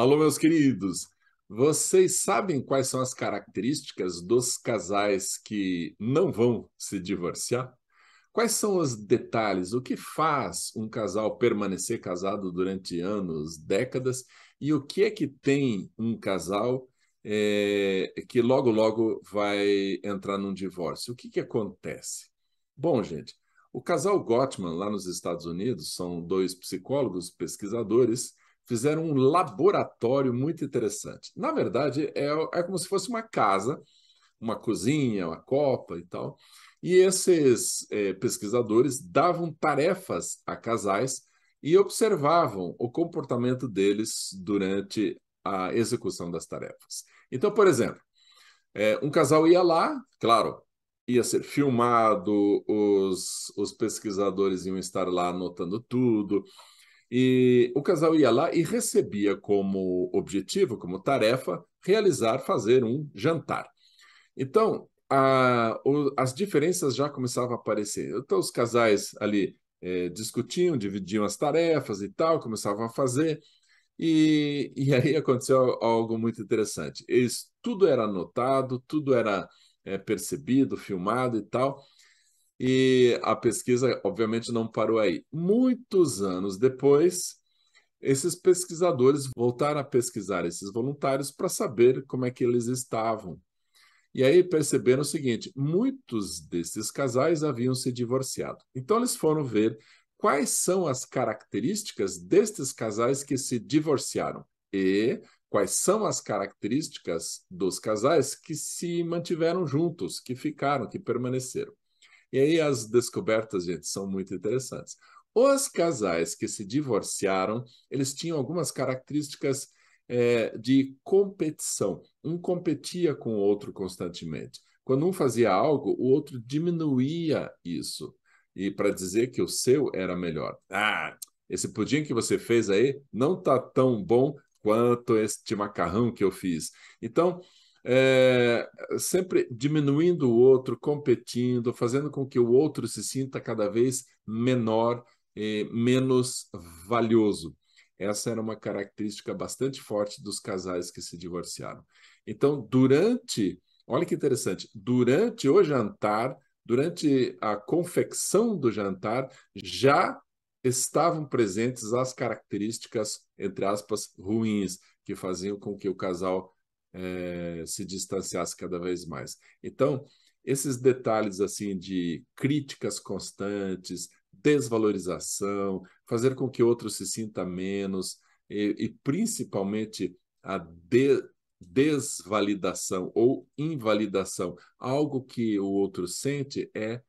Alô, meus queridos. Vocês sabem quais são as características dos casais que não vão se divorciar? Quais são os detalhes? O que faz um casal permanecer casado durante anos, décadas? E o que é que tem um casal é, que logo, logo vai entrar num divórcio? O que, que acontece? Bom, gente, o casal Gottman, lá nos Estados Unidos, são dois psicólogos pesquisadores fizeram um laboratório muito interessante. Na verdade, é, é como se fosse uma casa, uma cozinha, uma copa e tal. E esses é, pesquisadores davam tarefas a casais e observavam o comportamento deles durante a execução das tarefas. Então, por exemplo, é, um casal ia lá, claro, ia ser filmado, os, os pesquisadores iam estar lá anotando tudo, e o casal ia lá e recebia como objetivo, como tarefa, realizar, fazer um jantar. Então, a, o, as diferenças já começavam a aparecer. Então, os casais ali é, discutiam, dividiam as tarefas e tal, começavam a fazer. E, e aí aconteceu algo muito interessante. Eles, tudo era anotado, tudo era é, percebido, filmado e tal. E a pesquisa, obviamente, não parou aí. Muitos anos depois, esses pesquisadores voltaram a pesquisar esses voluntários para saber como é que eles estavam. E aí perceberam o seguinte: muitos desses casais haviam se divorciado. Então, eles foram ver quais são as características destes casais que se divorciaram e quais são as características dos casais que se mantiveram juntos, que ficaram, que permaneceram. E aí as descobertas, gente, são muito interessantes. Os casais que se divorciaram, eles tinham algumas características é, de competição. Um competia com o outro constantemente. Quando um fazia algo, o outro diminuía isso. E para dizer que o seu era melhor. Ah, esse pudim que você fez aí não tá tão bom quanto este macarrão que eu fiz. Então, é, sempre diminuindo o outro, competindo, fazendo com que o outro se sinta cada vez menor, e menos valioso. Essa era uma característica bastante forte dos casais que se divorciaram. Então, durante, olha que interessante, durante o jantar, durante a confecção do jantar, já estavam presentes as características, entre aspas, ruins, que faziam com que o casal é, se distanciasse cada vez mais. Então, esses detalhes assim de críticas constantes, desvalorização, fazer com que outro se sinta menos e, e principalmente a de, desvalidação ou invalidação, algo que o outro sente é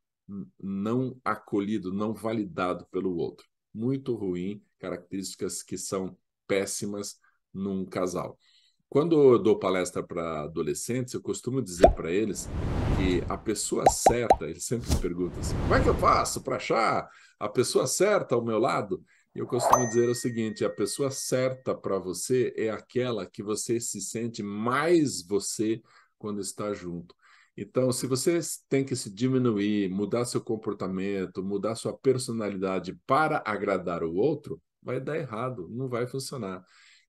não acolhido, não validado pelo outro. Muito ruim, características que são péssimas num casal. Quando eu dou palestra para adolescentes, eu costumo dizer para eles que a pessoa certa, eles sempre me perguntam assim: como é que eu faço para achar a pessoa certa ao meu lado? E eu costumo dizer o seguinte: a pessoa certa para você é aquela que você se sente mais você quando está junto. Então, se você tem que se diminuir, mudar seu comportamento, mudar sua personalidade para agradar o outro, vai dar errado, não vai funcionar.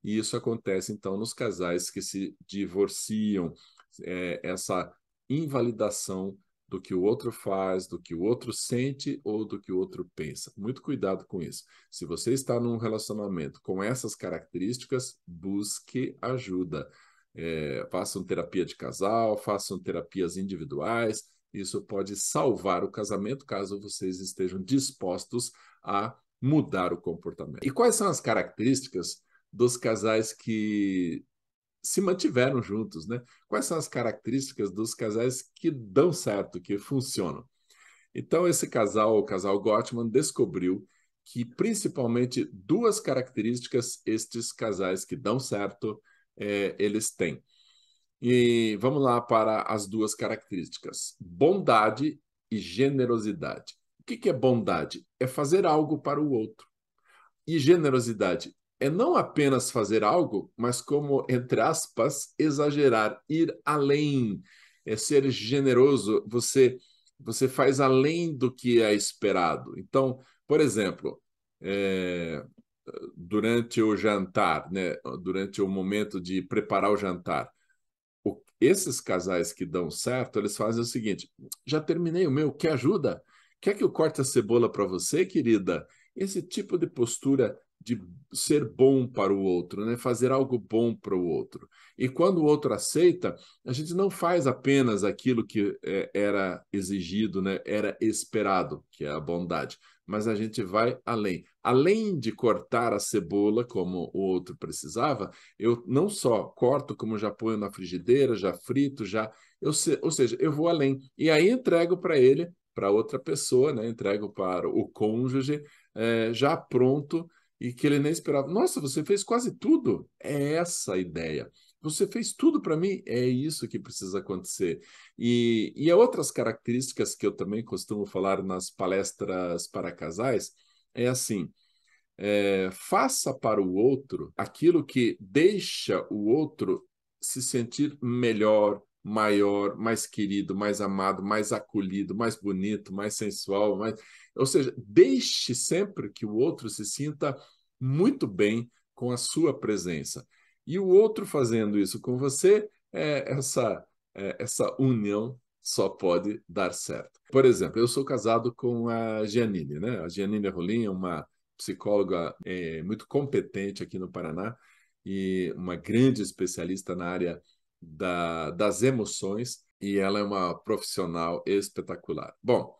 E isso acontece, então, nos casais que se divorciam, é, essa invalidação do que o outro faz, do que o outro sente ou do que o outro pensa. Muito cuidado com isso. Se você está num relacionamento com essas características, busque ajuda. É, façam terapia de casal, façam terapias individuais. Isso pode salvar o casamento caso vocês estejam dispostos a mudar o comportamento. E quais são as características dos casais que se mantiveram juntos, né? Quais são as características dos casais que dão certo, que funcionam? Então, esse casal, o casal Gottman, descobriu que principalmente duas características estes casais que dão certo é, eles têm. E vamos lá para as duas características: bondade e generosidade. O que é bondade? É fazer algo para o outro. E generosidade é não apenas fazer algo, mas como, entre aspas, exagerar, ir além, é ser generoso, você você faz além do que é esperado. Então, por exemplo, é, durante o jantar, né, durante o momento de preparar o jantar, o, esses casais que dão certo, eles fazem o seguinte: já terminei o meu, que ajuda? Quer que eu corte a cebola para você, querida? Esse tipo de postura de ser bom para o outro, né? fazer algo bom para o outro. E quando o outro aceita, a gente não faz apenas aquilo que é, era exigido, né? era esperado, que é a bondade, mas a gente vai além. Além de cortar a cebola como o outro precisava, eu não só corto, como já ponho na frigideira, já frito, já. Eu se... Ou seja, eu vou além. E aí entrego para ele, para outra pessoa, né? entrego para o cônjuge, é, já pronto e que ele nem esperava. Nossa, você fez quase tudo. É essa a ideia. Você fez tudo para mim. É isso que precisa acontecer. E, e outras características que eu também costumo falar nas palestras para casais é assim. É, faça para o outro aquilo que deixa o outro se sentir melhor, maior, mais querido, mais amado, mais acolhido, mais bonito, mais sensual, mais... ou seja, deixe sempre que o outro se sinta muito bem com a sua presença. E o outro fazendo isso com você, é, essa, é, essa união só pode dar certo. Por exemplo, eu sou casado com a Giannini, né? A Giannini Rolim é uma psicóloga é, muito competente aqui no Paraná e uma grande especialista na área da, das emoções e ela é uma profissional espetacular. Bom,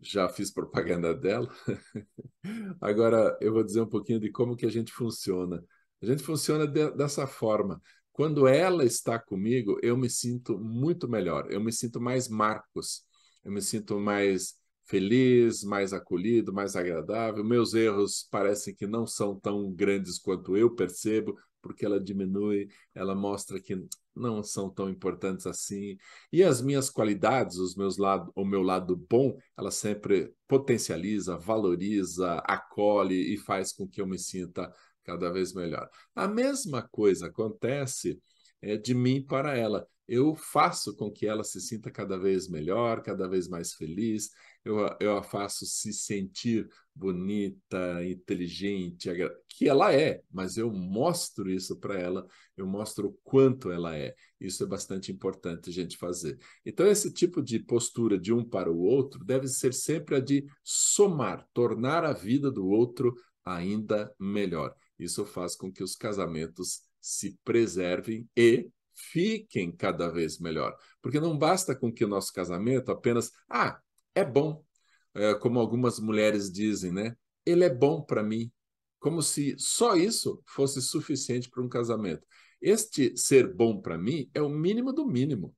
já fiz propaganda dela. Agora eu vou dizer um pouquinho de como que a gente funciona. A gente funciona de, dessa forma. Quando ela está comigo, eu me sinto muito melhor. Eu me sinto mais Marcos. Eu me sinto mais feliz, mais acolhido, mais agradável. Meus erros parecem que não são tão grandes quanto eu percebo, porque ela diminui, ela mostra que não são tão importantes assim. E as minhas qualidades, os meus lado, o meu lado bom, ela sempre potencializa, valoriza, acolhe e faz com que eu me sinta cada vez melhor. A mesma coisa acontece é, de mim para ela. Eu faço com que ela se sinta cada vez melhor, cada vez mais feliz, eu, eu a faço se sentir bonita, inteligente, que ela é, mas eu mostro isso para ela, eu mostro o quanto ela é. Isso é bastante importante a gente fazer. Então, esse tipo de postura de um para o outro deve ser sempre a de somar, tornar a vida do outro ainda melhor. Isso faz com que os casamentos se preservem e fiquem cada vez melhor. Porque não basta com que o nosso casamento apenas, ah, é bom, é, como algumas mulheres dizem, né? Ele é bom para mim, como se só isso fosse suficiente para um casamento. Este ser bom para mim é o mínimo do mínimo.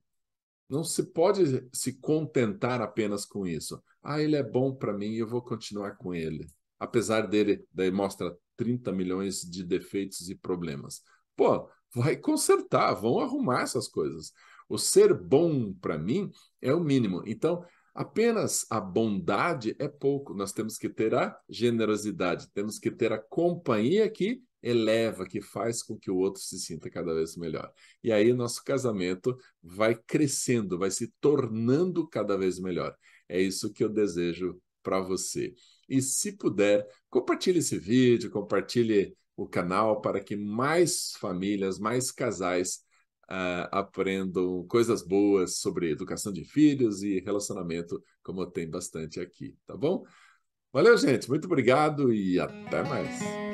Não se pode se contentar apenas com isso. Ah, ele é bom para mim e eu vou continuar com ele. Apesar dele, daí mostra 30 milhões de defeitos e problemas. Pô, vai consertar, vão arrumar essas coisas. O ser bom para mim é o mínimo. Então, Apenas a bondade é pouco, nós temos que ter a generosidade, temos que ter a companhia que eleva, que faz com que o outro se sinta cada vez melhor. E aí nosso casamento vai crescendo, vai se tornando cada vez melhor. É isso que eu desejo para você. E se puder, compartilhe esse vídeo, compartilhe o canal para que mais famílias, mais casais uh, ah, aprendam coisas boas sobre educação de filhos e relacionamento, como tem bastante aqui, tá bom? Valeu, gente. Muito obrigado e até mais.